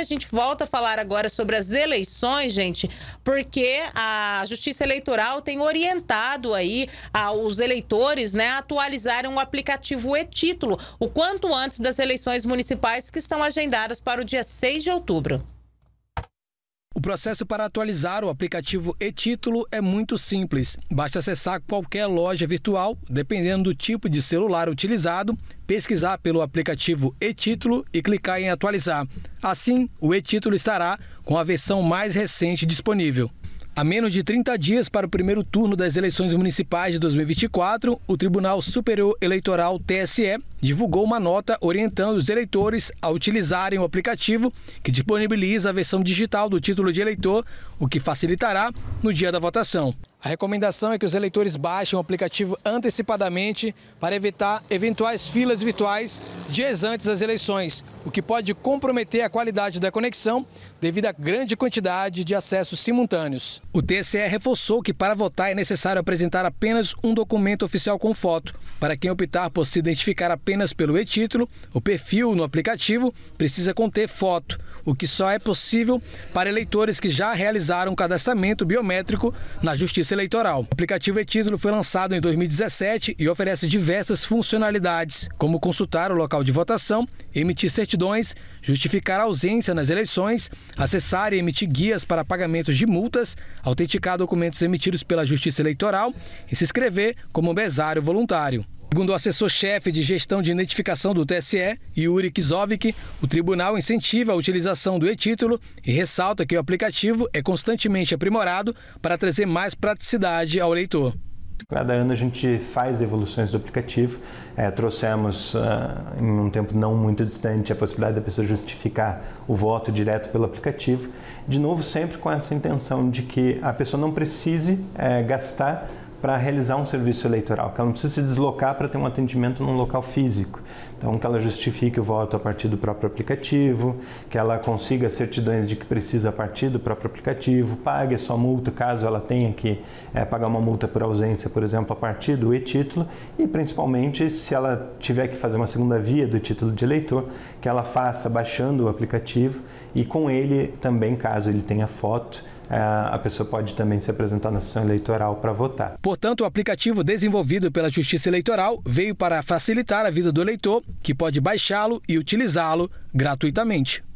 A gente volta a falar agora sobre as eleições, gente, porque a Justiça Eleitoral tem orientado aí os eleitores, né, a atualizarem o aplicativo e-título o quanto antes das eleições municipais que estão agendadas para o dia 6 de outubro processo para atualizar o aplicativo e-título é muito simples. Basta acessar qualquer loja virtual, dependendo do tipo de celular utilizado, pesquisar pelo aplicativo e-título e clicar em atualizar. Assim, o e-título estará com a versão mais recente disponível. A menos de 30 dias para o primeiro turno das eleições municipais de 2024, o Tribunal Superior Eleitoral TSE divulgou uma nota orientando os eleitores a utilizarem o aplicativo que disponibiliza a versão digital do título de eleitor, o que facilitará no dia da votação. A recomendação é que os eleitores baixem o aplicativo antecipadamente para evitar eventuais filas virtuais dias antes das eleições, o que pode comprometer a qualidade da conexão devido à grande quantidade de acessos simultâneos. O TSE reforçou que para votar é necessário apresentar apenas um documento oficial com foto. Para quem optar por se identificar apenas pelo e-título, o perfil no aplicativo precisa conter foto, o que só é possível para eleitores que já realizaram cadastramento biométrico na Justiça Eleitoral. O aplicativo e-Título foi lançado em 2017 e oferece diversas funcionalidades, como consultar o local de votação, emitir certidões, justificar a ausência nas eleições, acessar e emitir guias para pagamentos de multas, autenticar documentos emitidos pela Justiça Eleitoral e se inscrever como mesário voluntário. Segundo o assessor-chefe de gestão de identificação do TSE, Yuri Kizovic, o tribunal incentiva a utilização do e-título e ressalta que o aplicativo é constantemente aprimorado para trazer mais praticidade ao leitor. Cada ano a gente faz evoluções do aplicativo. É, trouxemos, uh, em um tempo não muito distante, a possibilidade da pessoa justificar o voto direto pelo aplicativo. De novo, sempre com essa intenção de que a pessoa não precise é, gastar para realizar um serviço eleitoral, que ela não precisa se deslocar para ter um atendimento num local físico. Então, que ela justifique o voto a partir do próprio aplicativo, que ela consiga certidões de que precisa a partir do próprio aplicativo, pague a sua multa, caso ela tenha que é, pagar uma multa por ausência, por exemplo, a partir do e-título, e principalmente se ela tiver que fazer uma segunda via do título de eleitor, que ela faça baixando o aplicativo e com ele também, caso ele tenha foto é, a pessoa pode também se apresentar na sessão eleitoral para votar. Portanto, o aplicativo desenvolvido pela Justiça Eleitoral veio para facilitar a vida do eleitor, que pode baixá-lo e utilizá-lo gratuitamente.